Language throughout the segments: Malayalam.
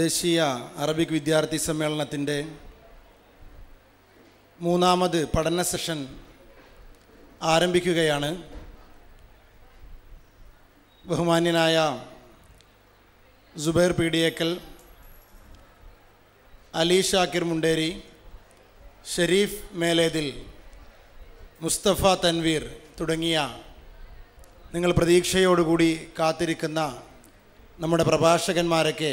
ദേശീയ അറബിക് വിദ്യാർത്ഥി സമ്മേളനത്തിൻ്റെ മൂന്നാമത് പഠന സെഷൻ ആരംഭിക്കുകയാണ് ബഹുമാന്യനായ ജുബൈർ പീഡിയേക്കൽ അലി ഷാക്കിർ മുണ്ടേരി ഷെരീഫ് മേലേതിൽ മുസ്തഫ തൻവീർ തുടങ്ങിയ നിങ്ങൾ പ്രതീക്ഷയോടുകൂടി കാത്തിരിക്കുന്ന നമ്മുടെ പ്രഭാഷകന്മാരൊക്കെ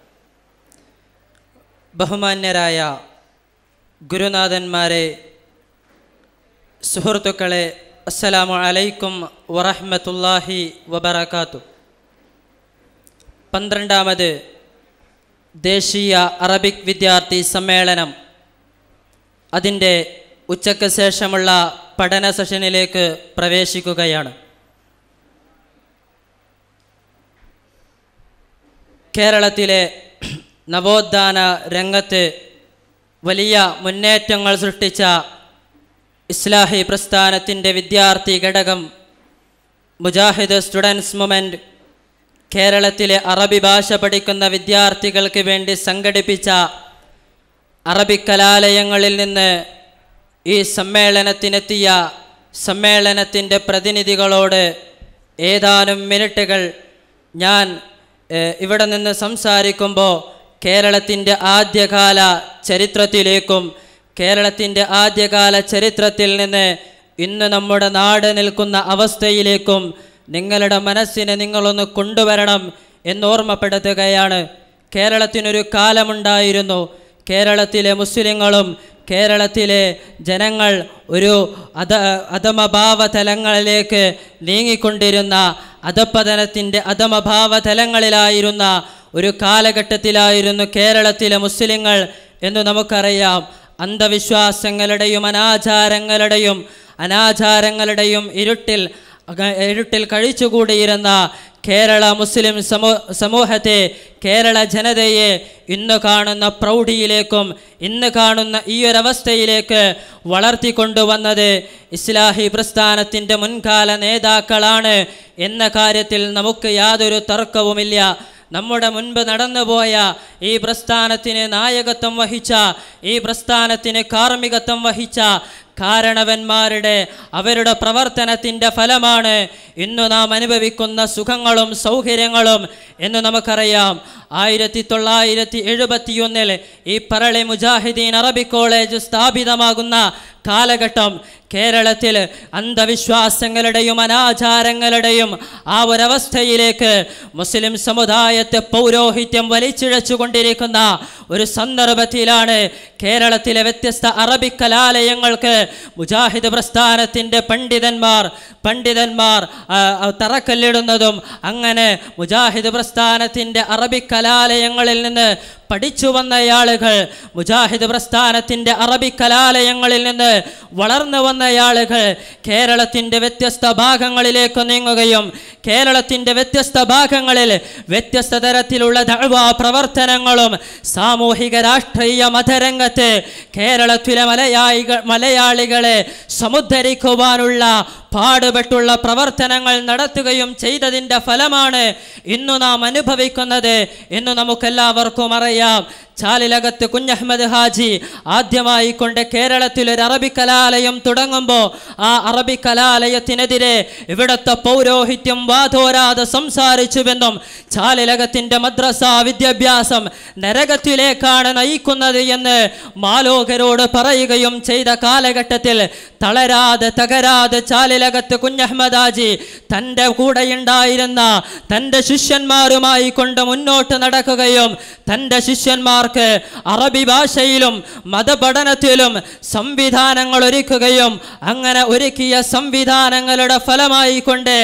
ബഹുമാന്യരായ ഗുരുനാഥന്മാരെ സുഹൃത്തുക്കളെ അസ്സലാമു അലൈക്കും വറഹ്മത്തുല്ലാഹി വബറക്കാത്തു പന്ത്രണ്ടാമത് ദേശീയ അറബിക് വിദ്യാർത്ഥി സമ്മേളനം അതിൻ്റെ ഉച്ചയ്ക്ക് ശേഷമുള്ള പഠന സെഷനിലേക്ക് പ്രവേശിക്കുകയാണ് കേരളത്തിലെ നവോത്ഥാന രംഗത്ത് വലിയ മുന്നേറ്റങ്ങൾ സൃഷ്ടിച്ച ഇസ്ലാഹി പ്രസ്ഥാനത്തിൻ്റെ വിദ്യാർത്ഥി ഘടകം മുജാഹിദ് സ്റ്റുഡൻസ് മൂമെൻറ്റ് കേരളത്തിലെ അറബി ഭാഷ പഠിക്കുന്ന വിദ്യാർത്ഥികൾക്ക് വേണ്ടി സംഘടിപ്പിച്ച അറബി കലാലയങ്ങളിൽ നിന്ന് ഈ സമ്മേളനത്തിനെത്തിയ സമ്മേളനത്തിൻ്റെ പ്രതിനിധികളോട് ഏതാനും മിനിറ്റുകൾ ഞാൻ ഇവിടെ നിന്ന് സംസാരിക്കുമ്പോൾ കേരളത്തിൻ്റെ ആദ്യകാല ചരിത്രത്തിലേക്കും കേരളത്തിൻ്റെ ആദ്യകാല ചരിത്രത്തിൽ നിന്ന് ഇന്ന് നമ്മുടെ നാട് നിൽക്കുന്ന അവസ്ഥയിലേക്കും നിങ്ങളുടെ മനസ്സിനെ നിങ്ങളൊന്ന് കൊണ്ടുവരണം എന്നോർമ്മപ്പെടുത്തുകയാണ് കേരളത്തിനൊരു കാലമുണ്ടായിരുന്നു കേരളത്തിലെ മുസ്ലിങ്ങളും കേരളത്തിലെ ജനങ്ങൾ ഒരു അധ അധമഭാവ തലങ്ങളിലേക്ക് നീങ്ങിക്കൊണ്ടിരുന്ന അധപ്പതനത്തിൻ്റെ അധമഭാവ തലങ്ങളിലായിരുന്ന ഒരു കാലഘട്ടത്തിലായിരുന്നു കേരളത്തിലെ മുസ്ലിങ്ങൾ എന്ന് നമുക്കറിയാം അന്ധവിശ്വാസങ്ങളുടെയും അനാചാരങ്ങളുടെയും അനാചാരങ്ങളുടെയും ഇരുട്ടിൽ ഇരുട്ടിൽ കഴിച്ചുകൂടിയിരുന്ന കേരള മുസ്ലിം സമൂ സമൂഹത്തെ കേരള ജനതയെ ഇന്ന് കാണുന്ന പ്രൗഢിയിലേക്കും ഇന്ന് കാണുന്ന ഈ ഒരവസ്ഥയിലേക്ക് വളർത്തിക്കൊണ്ടുവന്നത് ഇസ്ലാഹി പ്രസ്ഥാനത്തിൻ്റെ മുൻകാല നേതാക്കളാണ് എന്ന കാര്യത്തിൽ നമുക്ക് യാതൊരു തർക്കവുമില്ല നമ്മുടെ മുൻപ് നടന്നുപോയ ഈ പ്രസ്ഥാനത്തിന് നായകത്വം വഹിച്ച ഈ പ്രസ്ഥാനത്തിന് കാർമ്മികത്വം വഹിച്ച കാരണവന്മാരുടെ അവരുടെ പ്രവർത്തനത്തിൻ്റെ ഫലമാണ് ഇന്ന് നാം അനുഭവിക്കുന്ന സുഖങ്ങളും സൗകര്യങ്ങളും എന്ന് നമുക്കറിയാം ആയിരത്തി തൊള്ളായിരത്തി എഴുപത്തിയൊന്നിൽ ഈ പറളി മുജാഹിദ്ദീൻ അറബി കോളേജ് സ്ഥാപിതമാകുന്ന കാലഘട്ടം കേരളത്തിൽ അന്ധവിശ്വാസങ്ങളുടെയും അനാചാരങ്ങളുടെയും ആ ഒരവസ്ഥയിലേക്ക് മുസ്ലിം സമുദായത്തെ പൗരോഹിത്യം വലിച്ചിഴച്ചുകൊണ്ടിരിക്കുന്ന ഒരു സന്ദർഭത്തിലാണ് കേരളത്തിലെ വ്യത്യസ്ത അറബി കലാലയങ്ങൾക്ക് മുജാഹിദ് പ്രസ്ഥാനത്തിൻ്റെ പണ്ഡിതന്മാർ പണ്ഡിതന്മാർ തറക്കല്ലിടുന്നതും അങ്ങനെ മുജാഹിദ് പ്രസ്ഥാനത്തിൻ്റെ അറബി കലാലയങ്ങളിൽ നിന്ന് പഠിച്ചു വന്നയാളുകൾ മുജാഹിദ് പ്രസ്ഥാനത്തിൻ്റെ അറബി കലാലയങ്ങളിൽ നിന്ന് വളർന്നു വന്നയാളുകൾ കേരളത്തിൻ്റെ വ്യത്യസ്ത ഭാഗങ്ങളിലേക്ക് നീങ്ങുകയും കേരളത്തിൻ്റെ വ്യത്യസ്ത ഭാഗങ്ങളിൽ വ്യത്യസ്ത തരത്തിലുള്ള ദഴവാ പ്രവർത്തനങ്ങളും സാമൂഹിക രാഷ്ട്രീയ മതരംഗത്ത് കേരളത്തിലെ മലയാളികൾ മലയാളികളെ സമുദ്ധരിക്കുവാനുള്ള പാടുപെട്ടുള്ള പ്രവർത്തനങ്ങൾ നടത്തുകയും ചെയ്തതിൻ്റെ ഫലമാണ് ഇന്നു നാം അനുഭവിക്കുന്നത് എന്ന് നമുക്കെല്ലാവർക്കും അറിയാം ചാലിലകത്ത് കുഞ്ഞഹമ്മദ് ഹാജി ആദ്യമായി കൊണ്ട് കേരളത്തിൽ ഒരു അറബി കലാലയം തുടങ്ങുമ്പോൾ ആ അറബി കലാലയത്തിനെതിരെ ഇവിടുത്തെ പൗരോഹിത്യം വാതോരാതെ സംസാരിച്ചുവെന്നും ചാലിലകത്തിൻ്റെ മദ്രസ വിദ്യാഭ്യാസം നരകത്തിലേക്കാണ് നയിക്കുന്നത് എന്ന് മാലോകരോട് പറയുകയും ചെയ്ത കാലഘട്ടത്തിൽ തളരാതെ തകരാതെ ചാലിലകത്ത് കുഞ്ഞഹമ്മദ് ഹാജി തൻ്റെ കൂടെയുണ്ടായിരുന്ന തൻ്റെ ശിഷ്യന്മാരുമായി കൊണ്ട് മുന്നോട്ട് നടക്കുകയും തൻ്റെ ശിഷ്യന്മാർ പണ്ഡിതന്മാർക്ക് അറബി ഭാഷയിലും മതപഠനത്തിലും സംവിധാനങ്ങൾ ഒരുക്കുകയും അങ്ങനെ ഒരുക്കിയ സംവിധാനങ്ങളുടെ ഫലമായി കൊണ്ട്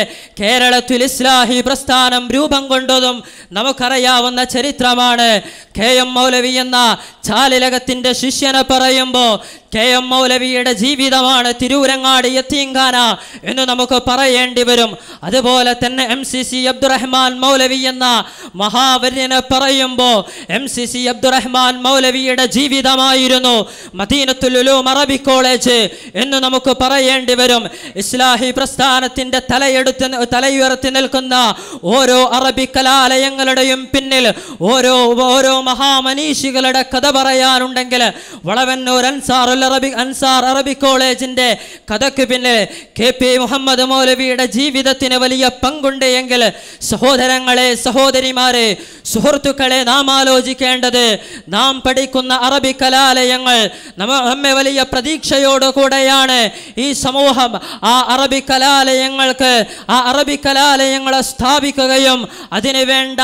കേരളത്തിൽ ഇസ്ലാഹി പ്രസ്ഥാനം രൂപം കൊണ്ടതും നമുക്കറിയാവുന്ന ചരിത്രമാണ് കെ എം മൗലവി എന്ന ചാലിലകത്തിൻ്റെ ശിഷ്യനെ പറയുമ്പോൾ കെ എം മൗലവിയുടെ ജീവിതമാണ് തിരൂരങ്ങാട് യത്തീങ്കാന എന്ന് നമുക്ക് പറയേണ്ടി വരും അതുപോലെ തന്നെ M C C Abdurahman Maulavi എന്ന മഹാവര്യനെ പറയുമ്പോൾ എം സി സി അബ്ദുറഹ്മാൻ മൗലവിയുടെ ജീവിതമായിരുന്നു മദീനത്തുലുലൂം അറബി കോളേജ് എന്ന് നമുക്ക് പറയേണ്ടി വരും ഇസ്ലാഹി പ്രസ്ഥാനത്തിൻ്റെ തലയെടുത്ത് തലയുയർത്തി നിൽക്കുന്ന ഓരോ അറബി കലാലയങ്ങളുടെയും പിന്നിൽ ഓരോ ഓരോ മഹാമനീഷികളുടെ കഥ പറയാനുണ്ടെങ്കിൽ വളവന്നൂർ അൻസാറുൽ അറബിക് അൻസാർ അറബിക് കോളേജിന്റെ കഥയ്ക്ക് പിന്നിൽ കെ പി മുഹമ്മദ് മൗലവിയുടെ ജീവിതത്തിന് വലിയ പങ്കുണ്ട് എങ്കിൽ സഹോദരങ്ങളെ സഹോദരിമാരെ സുഹൃത്തുക്കളെ നാം ആലോചിക്കേണ്ടത് നാം പഠിക്കുന്ന അറബി കലാലയങ്ങൾ നമ്മെ വലിയ പ്രതീക്ഷയോടുകൂടെയാണ് ഈ സമൂഹം ആ അറബി കലാലയങ്ങൾക്ക് ആ അറബി കലാലയങ്ങളെ സ്ഥാപിക്കുകയും അതിനു വേണ്ട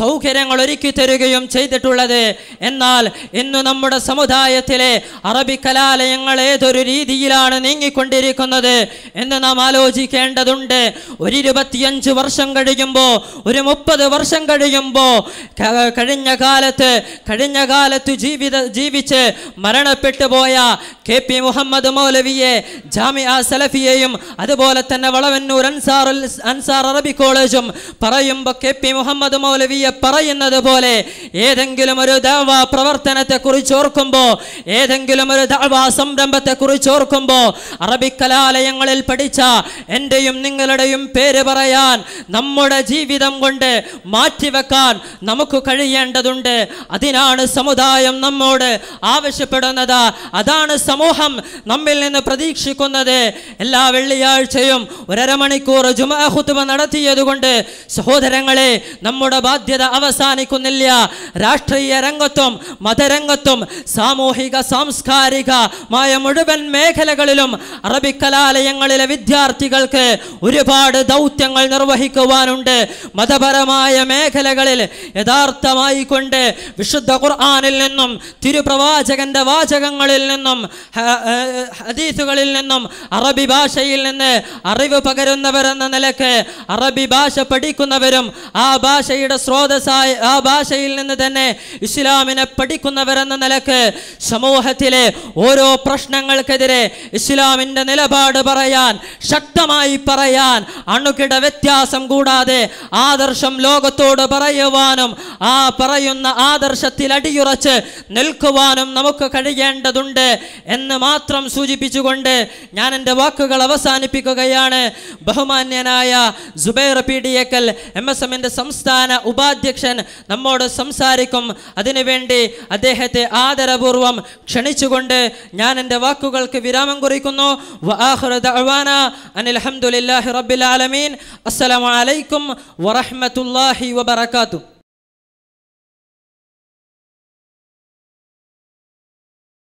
സൗകര്യങ്ങൾ ഒരുക്കി തരികയും ചെയ്തിട്ടുള്ളത് എന്നാൽ ഇന്ന് നമ്മുടെ സമുദായത്തിലെ അറബി കലാ കലാലയങ്ങൾ ഏതൊരു രീതിയിലാണ് നീങ്ങിക്കൊണ്ടിരിക്കുന്നത് എന്ന് നാം ആലോചിക്കേണ്ടതുണ്ട് ഒരു ഇരുപത്തിയഞ്ച് വർഷം കഴിയുമ്പോൾ ഒരു മുപ്പത് വർഷം കഴിയുമ്പോൾ കഴിഞ്ഞ കാലത്ത് കഴിഞ്ഞ കാലത്ത് ജീവിത ജീവിച്ച് മരണപ്പെട്ടു പോയ കെ പി മുഹമ്മദ് മൗലവിയെ ജാമിയ സലഫിയെയും അതുപോലെ തന്നെ വളവന്നൂർ അൻസാർ അൻസാർ അറബി കോളേജും പറയുമ്പോൾ കെ പി മുഹമ്മദ് മൗലവിയെ പറയുന്നത് പോലെ ഏതെങ്കിലും ഒരു പ്രവർത്തനത്തെ പ്രവർത്തനത്തെക്കുറിച്ച് ഓർക്കുമ്പോൾ ഏതെങ്കിലും ഒരു ദഅവ കുറിച്ച് ഓർക്കുമ്പോൾ കലാലയങ്ങളിൽ പഠിച്ച എൻ്റെയും നിങ്ങളുടെയും പേര് പറയാൻ നമ്മുടെ ജീവിതം കൊണ്ട് മാറ്റിവെക്കാൻ നമുക്ക് കഴിയേണ്ടതുണ്ട് അതിനാണ് സമുദായം നമ്മോട് ആവശ്യപ്പെടുന്നത് അതാണ് സമൂഹം നമ്മിൽ നിന്ന് പ്രതീക്ഷിക്കുന്നത് എല്ലാ വെള്ളിയാഴ്ചയും ഒരമണിക്കൂർ ജുമാഹുത്തുമ കൊണ്ട് സഹോദരങ്ങളെ നമ്മുടെ ബാധ്യത അവസാനിക്കുന്നില്ല രാഷ്ട്രീയ രംഗത്തും മതരംഗത്തും സാമൂഹിക സാംസ്കാരിക മായ മുഴുവൻ മേഖലകളിലും അറബിക്കലാലയങ്ങളിലെ വിദ്യാർത്ഥികൾക്ക് ഒരുപാട് ദൗത്യങ്ങൾ നിർവഹിക്കുവാനുണ്ട് മതപരമായ മേഖലകളിൽ യഥാർത്ഥമായി കൊണ്ട് വിശുദ്ധ ഖുർആാനിൽ നിന്നും തിരുപ്രവാചകന്റെ വാചകങ്ങളിൽ നിന്നും ഹദീസുകളിൽ നിന്നും അറബി ഭാഷയിൽ നിന്ന് അറിവ് പകരുന്നവരെന്ന നിലക്ക് അറബി ഭാഷ പഠിക്കുന്നവരും ആ ഭാഷയുടെ സ്രോതസ്സായ ആ ഭാഷയിൽ നിന്ന് തന്നെ ഇസ്ലാമിനെ പഠിക്കുന്നവരെന്ന നിലക്ക് സമൂഹത്തിലെ ഓരോ പ്രശ്നങ്ങൾക്കെതിരെ ഇസ്ലാമിന്റെ നിലപാട് പറയാൻ ശക്തമായി പറയാൻ അണുകിട വ്യത്യാസം കൂടാതെ ആദർശം ലോകത്തോട് പറയുവാനും ആ പറയുന്ന ആദർശത്തിൽ അടിയുറച്ച് നിൽക്കുവാനും നമുക്ക് കഴിയേണ്ടതുണ്ട് എന്ന് മാത്രം സൂചിപ്പിച്ചുകൊണ്ട് ഞാൻ എൻ്റെ വാക്കുകൾ അവസാനിപ്പിക്കുകയാണ് ബഹുമാന്യനായ സുബൈർ പി ഡി എക്കൽ എം എസ് എമ്മിൻ്റെ സംസ്ഥാന ഉപാധ്യക്ഷൻ നമ്മോട് സംസാരിക്കും അതിനുവേണ്ടി അദ്ദേഹത്തെ ആദരപൂർവം ക്ഷണിച്ചുകൊണ്ട് ഞാൻ എൻ്റെ വാക്കുകൾക്ക് വിരാമം കുറിക്കുന്നു അനിൽഹമുല്ലാഹി റബ്ബിൽ ആലമീൻ അസ്സലാമലൈക്കും വറഹമത്തല്ലാഹി വബർക്കാത്തു